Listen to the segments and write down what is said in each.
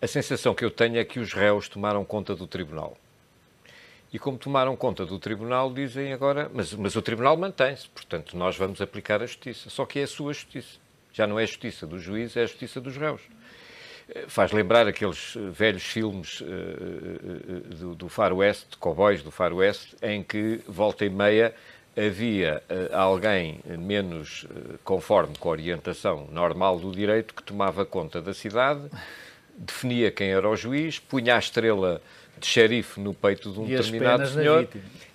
A sensação que eu tenho é que os réus tomaram conta do tribunal. E como tomaram conta do tribunal, dizem agora, mas, mas o tribunal mantém-se, portanto nós vamos aplicar a justiça. Só que é a sua justiça. Já não é a justiça do juiz, é a justiça dos réus. Eh, faz lembrar aqueles eh, velhos filmes uh, uh, do, do West, cowboys do Far West em que volta e meia havia uh, alguém menos conforme com a orientação normal do direito que tomava conta da cidade definia quem era o juiz, punha a estrela de xerife no peito de um e determinado senhor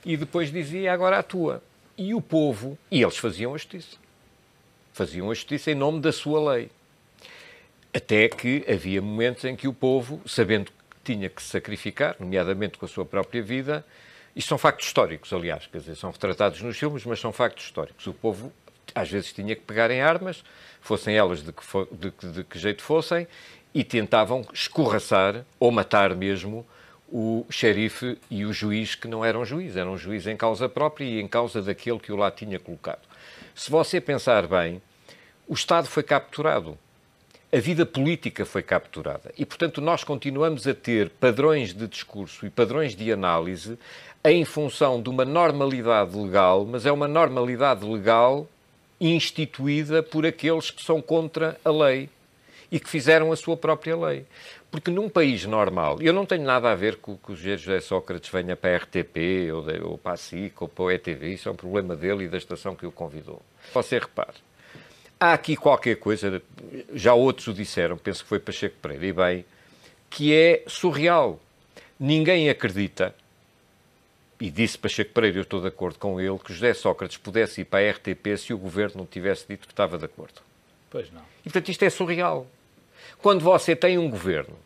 e depois dizia agora tua E o povo, e eles faziam a justiça. Faziam a justiça em nome da sua lei. Até que havia momentos em que o povo, sabendo que tinha que se sacrificar, nomeadamente com a sua própria vida, isto são factos históricos, aliás, quer dizer, são retratados nos filmes, mas são factos históricos. O povo às vezes tinha que pegar em armas, fossem elas de que, for, de, de que jeito fossem, e tentavam escorraçar ou matar mesmo o xerife e o juiz que não eram juiz, eram juiz em causa própria e em causa daquele que o lá tinha colocado. Se você pensar bem, o Estado foi capturado, a vida política foi capturada e, portanto, nós continuamos a ter padrões de discurso e padrões de análise em função de uma normalidade legal, mas é uma normalidade legal instituída por aqueles que são contra a lei e que fizeram a sua própria lei. Porque num país normal, eu não tenho nada a ver com que o José Sócrates venha para a RTP, ou, de, ou para a SIC, ou para o ETV, isso é um problema dele e da estação que o convidou. Você repare, há aqui qualquer coisa, já outros o disseram, penso que foi Pacheco Pereira, e bem, que é surreal. Ninguém acredita e disse Pacheco Pereira, eu estou de acordo com ele, que José Sócrates pudesse ir para a RTP se o governo não tivesse dito que estava de acordo. Pois não. E portanto isto é surreal. Quando você tem um governo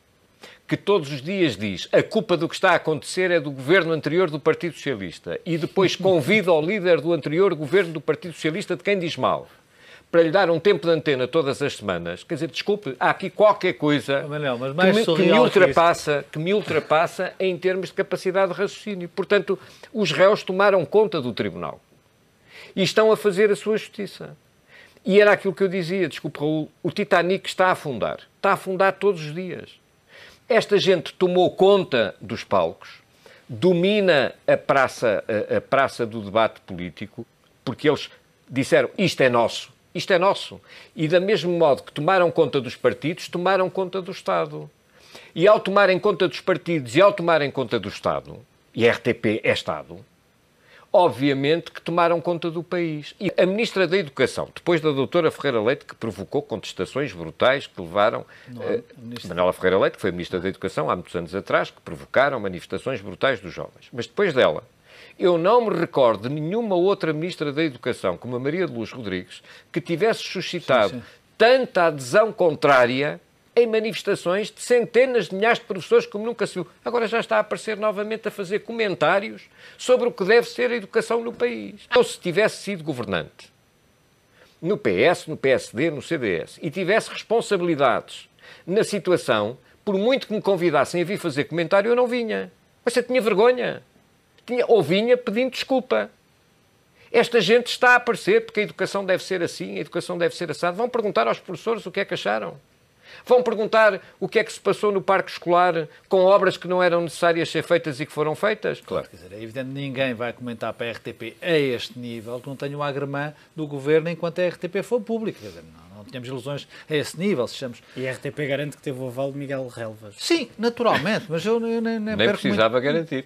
que todos os dias diz a culpa do que está a acontecer é do governo anterior do Partido Socialista e depois convida o líder do anterior governo do Partido Socialista de quem diz mal para lhe dar um tempo de antena todas as semanas, quer dizer, desculpe, há aqui qualquer coisa oh, Manuel, que, me, que, me, ultrapassa, que, que me ultrapassa em termos de capacidade de raciocínio. Portanto, os réus tomaram conta do tribunal e estão a fazer a sua justiça. E era aquilo que eu dizia, desculpe, Raul, o Titanic está a afundar. Está a afundar todos os dias. Esta gente tomou conta dos palcos, domina a praça, a, a praça do debate político, porque eles disseram isto é nosso, isto é nosso. E, da mesmo modo que tomaram conta dos partidos, tomaram conta do Estado. E ao tomarem conta dos partidos e ao tomarem conta do Estado, e a RTP é Estado, obviamente que tomaram conta do país. E a Ministra da Educação, depois da doutora Ferreira Leite, que provocou contestações brutais que levaram... Não, uh, Manuela Ferreira Leite, que foi Ministra da Educação há muitos anos atrás, que provocaram manifestações brutais dos jovens. Mas depois dela, eu não me recordo de nenhuma outra ministra da Educação, como a Maria de Luz Rodrigues, que tivesse suscitado sim, sim. tanta adesão contrária em manifestações de centenas de milhares de professores, como nunca se viu. Agora já está a aparecer novamente a fazer comentários sobre o que deve ser a educação no país. Ou então, se tivesse sido governante no PS, no PSD, no CDS e tivesse responsabilidades na situação, por muito que me convidassem a vir fazer comentário, eu não vinha. Mas eu tinha vergonha tinha, ou vinha pedindo desculpa. Esta gente está a aparecer porque a educação deve ser assim, a educação deve ser assada. Vão perguntar aos professores o que é que acharam. Vão perguntar o que é que se passou no parque escolar com obras que não eram necessárias ser feitas e que foram feitas. Claro, quer dizer, é evidente que ninguém vai comentar para a RTP a este nível que não tenha um agramã do governo enquanto a RTP for pública. Quer dizer, não, não tínhamos ilusões a esse nível, chamamos E a RTP garante que teve o aval de Miguel Relvas. Sim, naturalmente, mas eu, eu nem, nem, nem precisava muito... garantir.